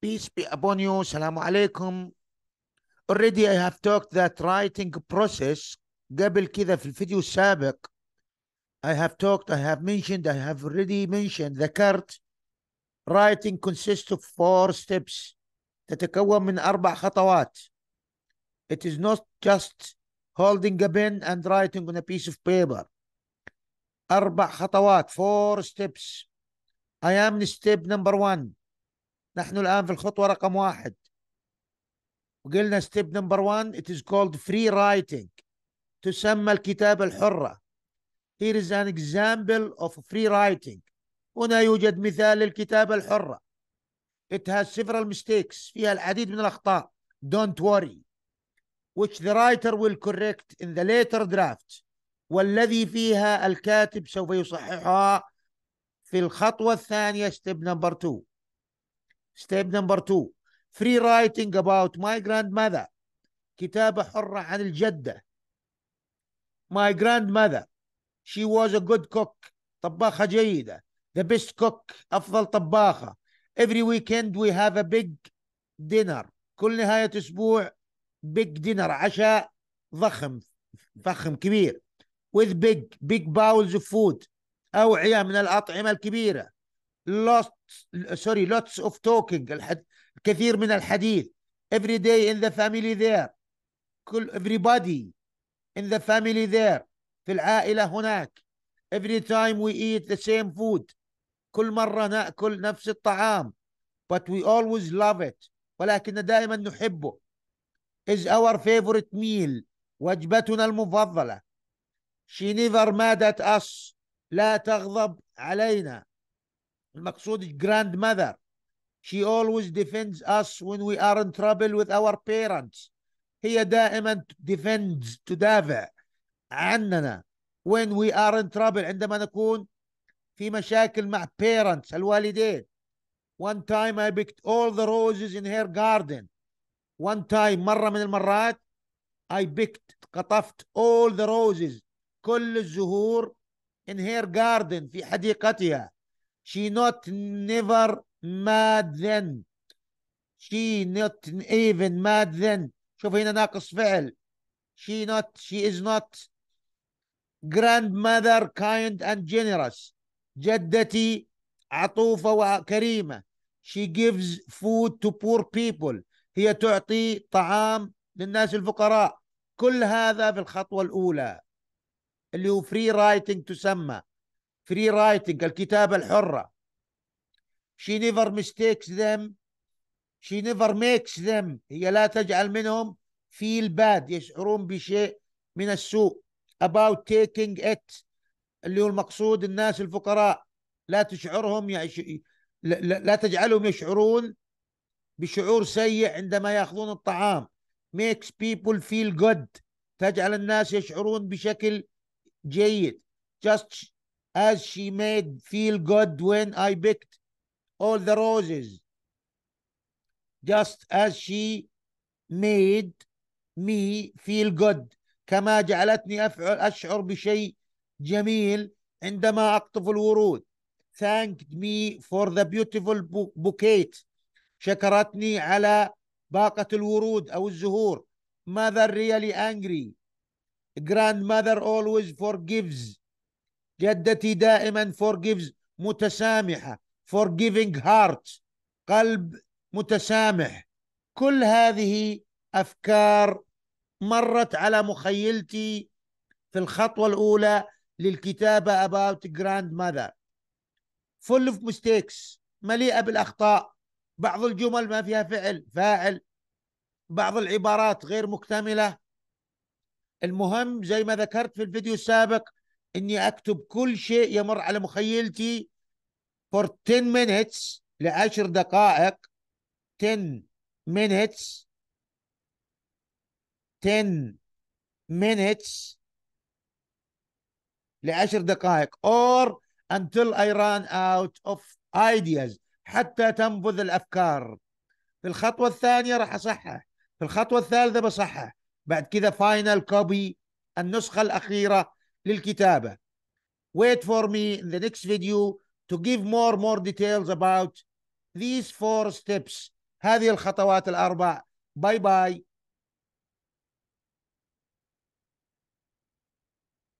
Peace be upon you. salamu alaikum. Already I have talked that writing process قبل كذا في الفيديو السابق I have talked, I have mentioned, I have already mentioned, ذكرت writing consists of four steps تتكون من أربع خطوات It is not just holding a pen and writing on a piece of paper أربع خطوات four steps I am in step number one نحن الآن في الخطوة رقم واحد وقلنا ستيب نمبر 1 it is called free writing تسمى الكتابة الحرة here is an example of free writing هنا يوجد مثال للكتابة الحرة it has several mistakes فيها العديد من الأخطاء don't worry which the writer will correct in the later draft والذي فيها الكاتب سوف يصححها في الخطوة الثانية ستيب نمبر 2 ستيب نمبر 2 فري رايتنج اباوت ماي جراند ماذر كتابة حرة عن الجدة ماي جراند ماذر شي واز ا جود كوك طباخة جيدة ذا بيست كوك أفضل طباخة every weekend we have a big dinner كل نهاية أسبوع big dinner عشاء ضخم فخم كبير with big big bowls of food أوعية من الأطعمة الكبيرة lost سوري lots of talking الكثير من الحديث every day in the family there كل everybody in the family there في العائلة هناك every time we eat the same food كل مرة نأكل نفس الطعام but we always love it ولكن دائما نحبه is our favorite meal وجبتنا المفضلة she never mad at us لا تغضب علينا المقصود جراند ماذر she always defends us when we are in trouble with our parents هي دائما defends تدافع عننا when we are in trouble عندما نكون في مشاكل مع parents الوالدين one time I picked all the roses in her garden one time مرة من المرات I picked قطفت all the roses كل الزهور in her garden في حديقتها she not never mad then she not even mad then شوف هنا ناقص فعل she not she is not grandmother kind and generous جدتي عطوفة وكريمة she gives food to poor people هي تعطي طعام للناس الفقراء كل هذا في الخطوة الأولى اللي هو free writing تسمى فري رايتنج الكتابة الحرة she never mistakes them she never makes them هي لا تجعل منهم feel bad يشعرون بشيء من السوء about taking it اللي هو المقصود الناس الفقراء لا تشعرهم يعش... لا, لا تجعلهم يشعرون بشعور سيء عندما ياخذون الطعام makes people feel good تجعل الناس يشعرون بشكل جيد just as she made feel good when I picked all the roses, just as she made me feel good كما جعلتني أفعل أشعر بشيء جميل عندما أقطف الورود thanked me for the beautiful bouquet شكرتني على باقة الورود أو الزهور mother really angry grandmother always forgives جدتي دائما forgives متسامحة forgiving heart قلب متسامح كل هذه أفكار مرت على مخيلتي في الخطوة الأولى للكتابة about grandmother full of mistakes مليئة بالأخطاء بعض الجمل ما فيها فعل فاعل بعض العبارات غير مكتملة المهم زي ما ذكرت في الفيديو السابق اني اكتب كل شيء يمر على مخيلتي for 10 minutes لعشر دقائق 10 minutes 10 minutes لعشر دقائق or until I run out of ideas حتى تنبذ الأفكار في الخطوة الثانية راح أصحح في الخطوة الثالثة بصحح بعد كذا final copy النسخة الأخيرة للكتابة wait for me in the next video to give more more details about these four steps هذه الخطوات الأربع باي باي